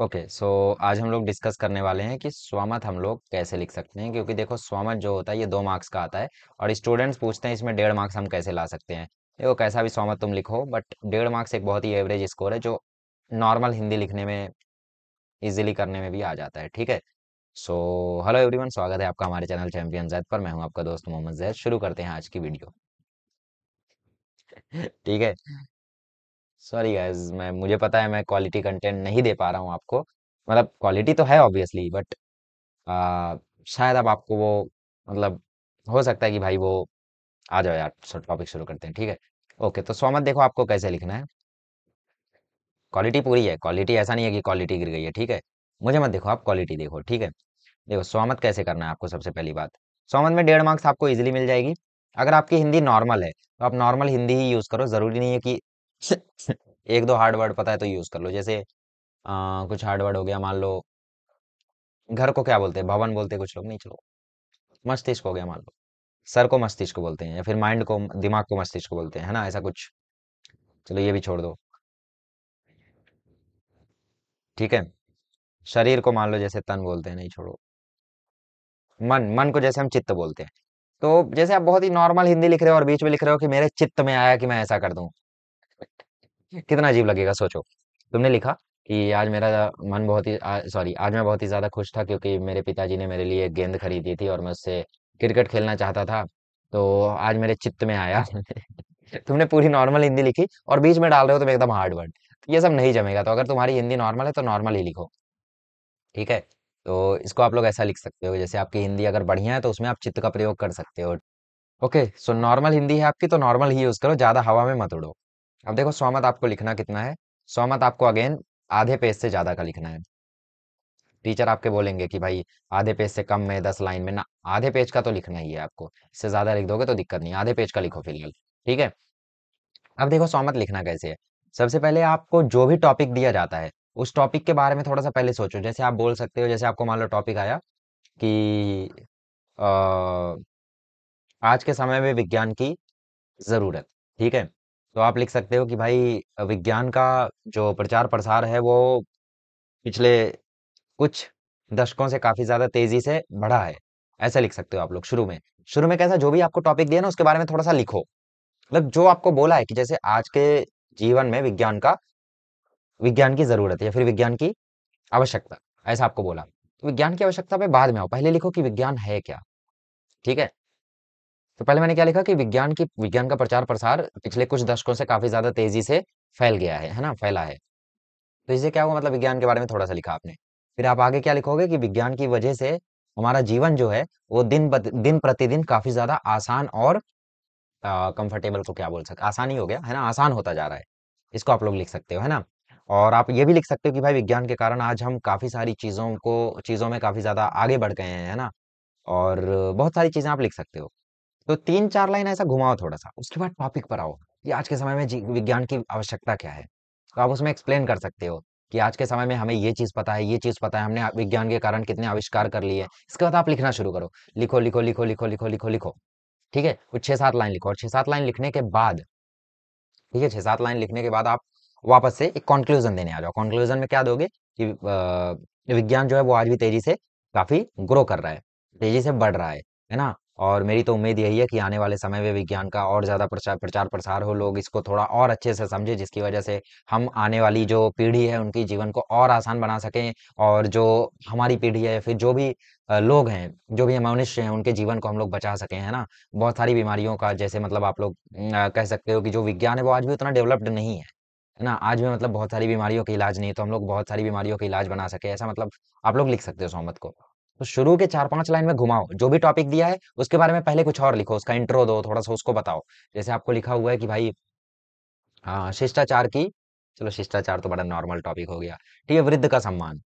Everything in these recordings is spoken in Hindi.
ओके सो आज हम लोग डिस्कस करने वाले हैं कि स्वामत हम लोग कैसे लिख सकते हैं क्योंकि देखो स्वामत जो होता है ये दो मार्क्स का आता है और स्टूडेंट्स पूछते हैं इसमें डेढ़ मार्क्स हम कैसे ला सकते हैं देखो कैसा भी स्वामत तुम लिखो बट डेढ़ मार्क्स एक बहुत ही एवरेज स्कोर है जो नॉर्मल हिंदी लिखने में ईजिली करने में भी आ जाता है ठीक है सो हेलो एवरी स्वागत है आपका हमारे चैनल चैम्पियन जैद पर मैं हूँ आपका दोस्त मोहम्मद जैद शुरू करते हैं आज की वीडियो ठीक है सॉरी गाइस मैं मुझे पता है मैं क्वालिटी कंटेंट नहीं दे पा रहा हूँ आपको मतलब क्वालिटी तो है ऑब्वियसली बट शायद अब आपको वो मतलब हो सकता है कि भाई वो आ जाओ यार टॉपिक शुरू करते हैं ठीक है ओके तो स्वामत देखो आपको कैसे लिखना है क्वालिटी पूरी है क्वालिटी ऐसा नहीं है कि क्वालिटी गिर गई है ठीक है मुझे मत देखो आप क्वालिटी देखो ठीक है देखो स्वामत कैसे करना है आपको सबसे पहली बात स्वामत में डेढ़ मार्क्स आपको इजिली मिल जाएगी अगर आपकी हिंदी नॉर्मल है तो आप नॉर्मल हिंदी ही यूज़ करो ज़रूरी नहीं है कि एक दो हार्ड वर्ड पता है तो यूज कर लो जैसे आ, कुछ हार्ड वर्ड हो गया मान लो घर को क्या बोलते हैं भवन बोलते कुछ लोग नहीं चलो मस्तिष्क हो गया मान लो सर को मस्तिष्क बोलते हैं या फिर माइंड को दिमाग को मस्तिष्क बोलते हैं है ना ऐसा कुछ चलो ये भी छोड़ दो ठीक है शरीर को मान लो जैसे तन बोलते हैं नहीं छोड़ो मन मन को जैसे हम चित्त बोलते हैं तो जैसे आप बहुत ही नॉर्मल हिंदी लिख रहे हो और बीच में लिख रहे हो कि मेरे चित्त में आया कि मैं ऐसा कर दूं कितना अजीब लगेगा सोचो तुमने लिखा कि आज मेरा मन बहुत ही सॉरी आज मैं बहुत ही ज्यादा खुश था क्योंकि मेरे पिताजी ने मेरे लिए गेंद खरीदी थी और मैं उससे क्रिकेट खेलना चाहता था तो आज मेरे चित्त में आया तुमने पूरी नॉर्मल हिंदी लिखी और बीच में डाल रहे हो तुम एकदम हार्ड वर्ड ये सब नहीं जमेगा तो अगर तुम्हारी हिंदी नॉर्मल है तो नॉर्मल ही लिखो ठीक है तो इसको आप लोग ऐसा लिख सकते हो जैसे आपकी हिंदी अगर बढ़िया है तो उसमें आप चित्त का प्रयोग कर सकते हो ओके सो नॉर्मल हिंदी है आपकी तो नॉर्मल ही यूज करो ज्यादा हवा में मत उड़ो अब देखो स्वामत आपको लिखना कितना है स्वामत आपको अगेन आधे पेज से ज्यादा का लिखना है टीचर आपके बोलेंगे कि भाई आधे पेज से कम में दस लाइन में ना आधे पेज का तो लिखना ही है आपको इससे ज्यादा लिख दोगे तो दिक्कत नहीं आधे पेज का लिखो फिलहाल ठीक है अब देखो स्वामत लिखना कैसे है सबसे पहले आपको जो भी टॉपिक दिया जाता है उस टॉपिक के बारे में थोड़ा सा पहले सोचो जैसे आप बोल सकते हो जैसे आपको मान लो टॉपिक आया कि आ, आज के समय में विज्ञान की जरूरत ठीक है तो आप लिख सकते हो कि भाई विज्ञान का जो प्रचार प्रसार है वो पिछले कुछ दशकों से काफी ज्यादा तेजी से बढ़ा है ऐसा लिख सकते हो आप लोग शुरू में शुरू में कैसा जो भी आपको टॉपिक दिया ना उसके बारे में थोड़ा सा लिखो मतलब जो आपको बोला है कि जैसे आज के जीवन में विज्ञान का विज्ञान की जरूरत है या फिर विज्ञान की आवश्यकता ऐसा आपको बोला तो विज्ञान की आवश्यकता पे बाद में आओ पहले लिखो कि विज्ञान है क्या ठीक है तो पहले मैंने क्या लिखा कि विज्ञान की विज्ञान का प्रचार प्रसार पिछले कुछ दशकों से काफी ज्यादा तेजी से फैल गया है है ना फैला है तो इससे क्या हुआ मतलब विज्ञान के बारे में थोड़ा सा लिखा आपने फिर आप आगे क्या लिखोगे कि विज्ञान की वजह से हमारा जीवन जो है वो दिन दिन प्रतिदिन काफी ज्यादा आसान और कंफर्टेबल को क्या बोल सकते आसान ही हो गया है ना आसान होता जा रहा है इसको आप लोग लिख सकते हो है ना और आप ये भी लिख सकते हो कि भाई विज्ञान के कारण आज हम काफी सारी चीजों को चीजों में काफी ज्यादा आगे बढ़ गए हैं है ना और बहुत सारी चीजें आप लिख सकते हो तो तीन चार लाइन ऐसा घुमाओ थोड़ा सा उसके बाद टॉपिक पर आओ कि आज के समय में विज्ञान की आवश्यकता क्या है तो आप उसमें एक्सप्लेन कर सकते हो कि आज के समय में हमें ये चीज पता है ये चीज पता है हमने विज्ञान के कारण कितने आविष्कार कर लिए इसके बाद आप लिखना शुरू करो लिखो लिखो लिखो लिखो लिखो लिखो लिखो ठीक है कुछ छह सात लाइन लिखो और छह सात लाइन लिखने के बाद ठीक है छह सात लाइन लिखने के बाद आप वापस से एक कॉन्क्लूजन देने आ जाओ कॉन्क्लूजन में क्या दोगे कि विज्ञान जो है वो आज भी तेजी से काफी ग्रो कर रहा है तेजी से बढ़ रहा है है ना और मेरी तो उम्मीद यही है कि आने वाले समय में विज्ञान का और ज़्यादा प्रचार प्रचार प्रसार हो लोग इसको थोड़ा और अच्छे से समझे जिसकी वजह से हम आने वाली जो पीढ़ी है उनकी जीवन को और आसान बना सकें और जो हमारी पीढ़ी है फिर जो भी लोग हैं जो भी मनुष्य हैं उनके जीवन को हम लोग बचा सकें है ना बहुत सारी बीमारियों का जैसे मतलब आप लोग कह सकते हो कि जो विज्ञान है वो आज भी उतना डेवलप्ड नहीं है है ना आज भी मतलब बहुत सारी बीमारियों का इलाज नहीं है तो हम लोग बहुत सारी बीमारियों का इलाज बना सके ऐसा मतलब आप लोग लिख सकते हो सोमत को तो शुरू के चार पांच लाइन में घुमाओ जो भी टॉपिक दिया है उसके बारे में पहले कुछ और लिखो उसका इंट्रो दो थोड़ा सा उसको बताओ जैसे आपको लिखा हुआ है कि भाई हाँ शिष्टाचार की चलो शिष्टाचार तो बड़ा नॉर्मल टॉपिक हो गया ठीक है वृद्ध का सम्मान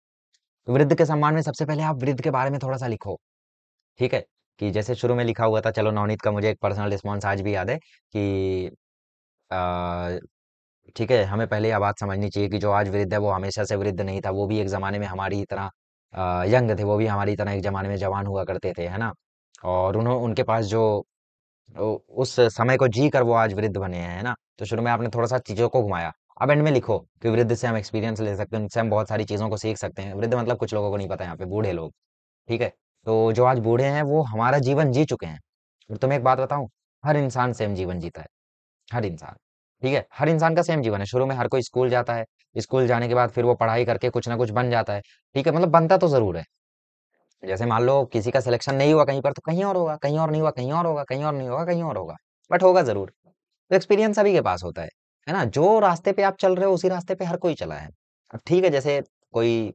वृद्ध के सम्मान में सबसे पहले आप वृद्ध के बारे में थोड़ा सा लिखो ठीक है कि जैसे शुरू में लिखा हुआ था चलो नवनीत का मुझे एक पर्सनल रिस्पॉन्स आज भी याद है कि ठीक है हमें पहले यह बात समझनी चाहिए कि जो आज वृद्ध है वो हमेशा से वृद्ध नहीं था वो भी एक ज़माने में हमारी तरह यंग थे वो भी हमारी तरह एक ज़माने में जवान हुआ करते थे है ना और उन्हों उनके पास जो उस समय को जी कर वो आज वृद्ध बने हैं है ना तो शुरू में आपने थोड़ा सा चीज़ों को घुमाया अब एंड में लिखो कि वृद्ध से हम एक्सपीरियंस ले सकते हैं उनसे हम बहुत सारी चीज़ों को सीख सकते हैं वृद्ध मतलब कुछ लोगों को नहीं पता यहाँ पे बूढ़े लोग ठीक है तो जो आज बूढ़े हैं वो हमारा जीवन जी चुके हैं और तुम्हें एक बात बताऊं हर इंसान सेम जीवन जीता है हर इंसान ठीक है हर इंसान का सेम जीवन है शुरू में हर कोई स्कूल जाता है स्कूल जाने के बाद फिर वो पढ़ाई करके कुछ ना कुछ बन जाता है ठीक है मतलब बनता तो जरूर है जैसे मान लो किसी का सिलेक्शन नहीं हुआ कहीं पर तो कहीं और होगा कहीं और नहीं हुआ कहीं और होगा कहीं और नहीं होगा कहीं और होगा बट होगा जरूर तो एक्सपीरियंस सभी के पास होता है है ना जो रास्ते पे आप चल रहे हो उसी रास्ते पे हर कोई चला है अब ठीक है जैसे कोई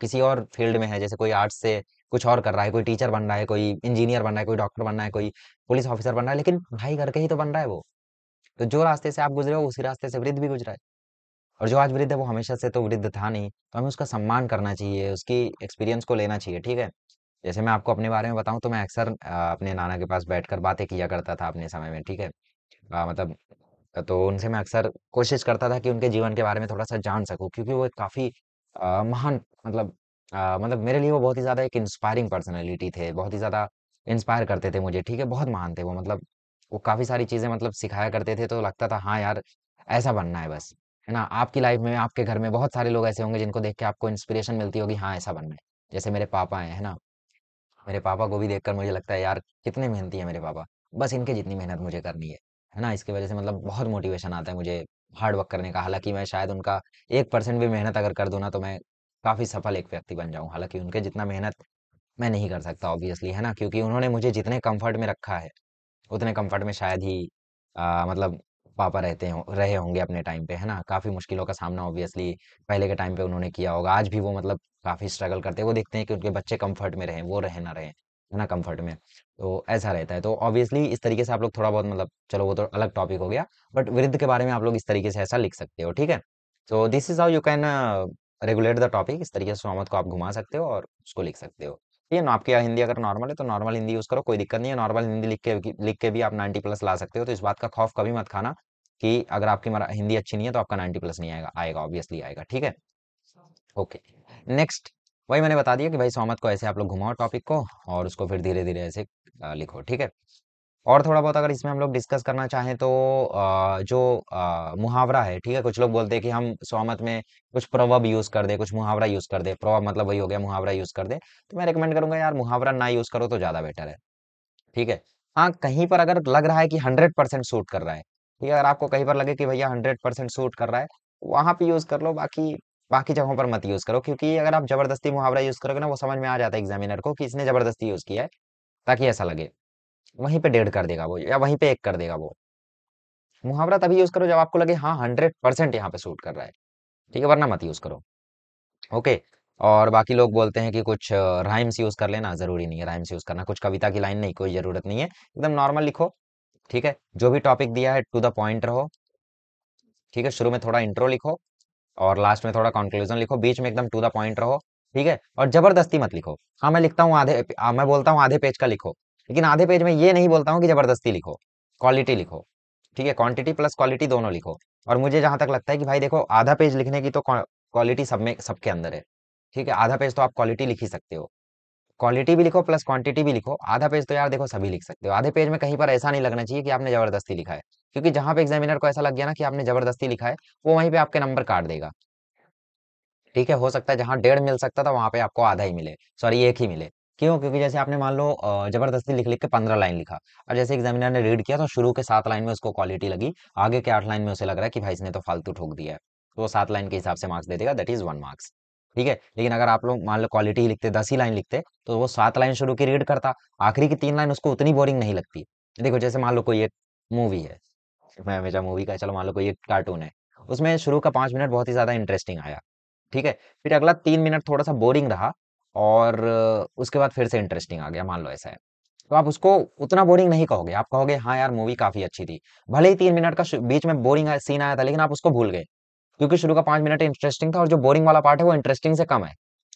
किसी और फील्ड में है जैसे कोई आर्ट्स से कुछ और कर रहा है कोई टीचर बन रहा है कोई इंजीनियर बन रहा है कोई डॉक्टर बन रहा है कोई पुलिस ऑफिसर बन रहा है लेकिन पढ़ाई करके ही तो बन रहा है वो तो जो रास्ते से आप गुजरे हो उसी रास्ते से वृद्ध भी गुजरा है और जो आज वृद्ध है वो हमेशा से तो वृद्ध था नहीं तो हमें उसका सम्मान करना चाहिए उसकी एक्सपीरियंस को लेना चाहिए ठीक है जैसे मैं आपको अपने बारे में बताऊं तो मैं अक्सर अपने नाना के पास बैठकर बातें किया करता था अपने समय में ठीक है मतलब तो उनसे मैं अक्सर कोशिश करता था कि उनके जीवन के बारे में थोड़ा सा जान सकूं क्योंकि वो काफ़ी महान मतलब आ, मतलब मेरे लिए वो बहुत ही ज़्यादा एक इंस्पायरिंग पर्सनैलिटी थे बहुत ही ज़्यादा इंस्पायर करते थे मुझे ठीक है बहुत महान थे वो मतलब वो काफ़ी सारी चीज़ें मतलब सिखाया करते थे तो लगता था हाँ यार ऐसा बनना है बस है ना आपकी लाइफ में आपके घर में बहुत सारे लोग ऐसे होंगे जिनको देख के आपको इंस्पिरेशन मिलती होगी हाँ ऐसा बनना है जैसे मेरे पापा हैं है ना मेरे पापा को भी देखकर मुझे लगता है यार कितने मेहनती है मेरे पापा बस इनके जितनी मेहनत मुझे करनी है है ना इसकी वजह से मतलब बहुत मोटिवेशन आता है मुझे हार्ड वर्क करने का हालांकि मैं शायद उनका एक परसेंट भी मेहनत अगर कर दू ना तो मैं काफी सफल एक व्यक्ति बन जाऊँ हालांकि उनके जितना मेहनत मैं नहीं कर सकता ऑब्वियसली है ना क्योंकि उन्होंने मुझे जितने कंफर्ट में रखा है उतने कंफर्ट में शायद ही आ, मतलब पापा रहते हो रहे होंगे अपने टाइम पे है ना काफ़ी मुश्किलों का सामना ऑब्वियसली पहले के टाइम पे उन्होंने किया होगा आज भी वो मतलब काफ़ी स्ट्रगल करते हैं वो देखते हैं कि उनके बच्चे कंफर्ट में रहें वो रहे ना रहे है ना कंफर्ट में तो ऐसा रहता है तो ऑब्वियसली इस तरीके से आप लोग थोड़ा बहुत मतलब चलो वो तो अलग टॉपिक हो गया बट वृद्ध के बारे में आप लोग इस तरीके से ऐसा लिख सकते हो ठीक है so this is how you can regulate the topic इस तरीके से मोहम्मद को आप घुमा सकते हो और उसको लिख सकते हो ठीक है यहाँ हिंदी अगर नॉर्मल है तो नॉर्मल हिंदी यूज करो कोई दिक्कत नहीं है नॉर्मल हिंदी लिख के लिख के भी आप नाइन्टी प्लस ला सकते हो तो इस बात का खौफ कभी मत खाना कि अगर आपकी हिंदी अच्छी नहीं है तो आपका नाइन्टी प्लस नहीं आएगा आएगा ऑब्वियसली आएगा ठीक है ओके नेक्स्ट वही मैंने बता दिया कि भाई सोमत को ऐसे आप लोग घुमाओ टॉपिक को और उसको फिर धीरे धीरे ऐसे लिखो ठीक है और थोड़ा बहुत अगर इसमें हम लोग डिस्कस करना चाहें तो जो मुहावरा है ठीक है कुछ लोग बोलते हैं कि हम स्वामत में कुछ प्रवब यूज कर दे कुछ मुहावरा यूज कर दे प्रवब मतलब वही हो गया मुहावरा यूज कर दे तो मैं रिकमेंड करूंगा यार मुहावरा ना यूज करो तो ज्यादा बेटर है ठीक है हाँ कहीं पर अगर लग रहा है कि हंड्रेड परसेंट सूट कर रहा है ठीक है अगर आपको कहीं पर लगे कि भैया हंड्रेड परसेंट सूट कर रहा है वहां पर यूज कर लो बाकी बाकी जगहों पर मत यूज करो क्योंकि अगर आप जबरदस्ती मुहावरा यूज करोगे ना वो समझ में आ जाता है एग्जामिनर को कि इसने जबरदस्ती यूज किया है ताकि ऐसा लगे वहीं पे डेढ़ कर देगा वो या वहीं पे एक कर देगा वो मुहावरा तभी यूज करो जब आपको लगे हाँ हंड्रेड परसेंट यहाँ पे सूट कर रहा है ठीक है वरना मत यूज करो ओके और बाकी लोग बोलते हैं कि कुछ राइम्स यूज कर लेना जरूरी नहीं है राइम्स यूज करना कुछ कविता की लाइन नहीं कोई जरूरत नहीं है एकदम नॉर्मल लिखो ठीक है जो भी टॉपिक दिया है टू द पॉइंट रहो ठीक है शुरू में थोड़ा इंट्रो लिखो और लास्ट में थोड़ा कंक्लूजन लिखो बीच में एकदम टू द पॉइंट रहो ठीक है और जबरदस्ती मत लिखो हाँ मैं लिखता हूँ आधे आ, मैं बोलता हूँ आधे पेज का लिखो लेकिन आधे पेज में ये नहीं बोलता हूँ कि जबरदस्ती लिखो क्वालिटी लिखो ठीक है क्वांटिटी प्लस क्वालिटी दोनों लिखो और मुझे जहां तक लगता है कि भाई देखो आधा पेज लिखने की तो क्वालिटी सब में सबके अंदर है ठीक है आधा पेज तो आप क्वालिटी लिख ही सकते हो क्वालिटी भी लिखो प्लस क्वांटिटी भी लिखो आधा पेज तो यार देखो सभी लिख सकते हो आधे पेज में कहीं पर ऐसा नहीं लगना चाहिए कि आपने जबरदस्ती लिखा है क्योंकि जहां पे एग्जामिनर को ऐसा लग गया ना कि आपने जबरदस्ती लिखा है वो वहीं पे आपके नंबर काट देगा ठीक है हो सकता है जहां डेढ़ मिल सकता था वहां पे आपको आधा ही मिले सॉरी एक ही मिले क्यों क्योंकि जैसे आपने मान लो जबरदस्ती लिख लिख के पंद्रह लाइन लिखा अब जैसे एग्जामिनर ने रीड किया तो शुरू के सात लाइन में उसको क्वालिटी लगी आगे के आठ लाइन में उसे लग रहा है कि भाई इसने तो फालतू ठोक दिया है तो वो सात लाइन के हिसाब से मार्क्स दे देगा दैट इज वन मार्क्स ठीक है लेकिन अगर आप लोग मान लो क्वालिटी लिखते दस ही लाइन लिखते तो वो सात लाइन शुरू की रीड करता आखिरी की तीन लाइन उसको उतनी बोरिंग नहीं लगती देखो जैसे मान लो कोई एक मूवी है मैं हमेशा मूवी का चलो मान लो कोई एक कार्टून है उसमें शुरू का पांच मिनट बहुत ही ज्यादा इंटरेस्टिंग आया ठीक है फिर अगला तीन मिनट थोड़ा सा बोरिंग रहा और उसके बाद फिर से इंटरेस्टिंग आ गया मान लो ऐसा है तो आप उसको उतना बोरिंग नहीं कहोगे आप कहोगे हाँ यार मूवी काफी अच्छी थी भले ही तीन मिनट का बीच में बोरिंग सीन आया था लेकिन आप उसको भूल गए क्योंकि शुरू का पांच मिनट इंटरेस्टिंग था और जो बोरिंग वाला पार्ट है वो इंटरेस्टिंग से कम है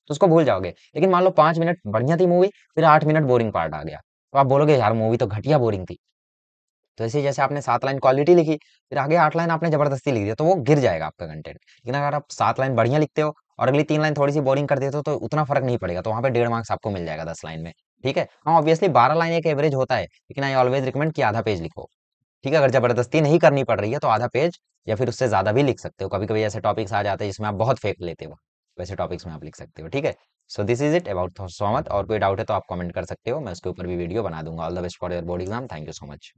तो उसको भूल जाओगे लेकिन मान लो पांच मिनट बढ़िया थी मूवी फिर आठ मिनट बोरिंग पार्ट आ गया तो आप बोलोगे यार मूवी तो घटिया बोरिंग थी तो ऐसे जैसे आपने सात लाइन क्वालिटी लिखी फिर आगे आठ लाइन आपने जबरदस्ती लिख दिया तो वो गिर जाएगा आपका कंटेंट लेकिन अगर आप सात लाइन बढ़िया लिखते हो और अगली तीन लाइन थोड़ी सी बोरिंग कर देते हो तो उतना फर्क नहीं पड़ेगा तो वहाँ पे डेढ़ मार्क्स आपको मिल जाएगा दस लाइन में ठीक है हाँ ऑब्वियसली बारह लाइन एक एवरेज होता है लेकिन आई ऑलवेज रिकमेंड कि आधा पेज लिखो ठीक है अगर जबरदस्ती नहीं करनी पड़ रही है तो आधा पेज या फिर उससे ज्यादा भी लिख सकते हो कभी कभी ऐसे टॉपिक्स आ जाते हैं जिसमें आप बहुत फेंक लेते हो वैसे टॉपिक्स में आप लिख सकते हो ठीक है so this is it about सोमत और कोई डाउट है तो आप कमेंट कर सकते हो मैं उसके ऊपर भी वीडियो बना दूंगा all the best for your board exam thank you so much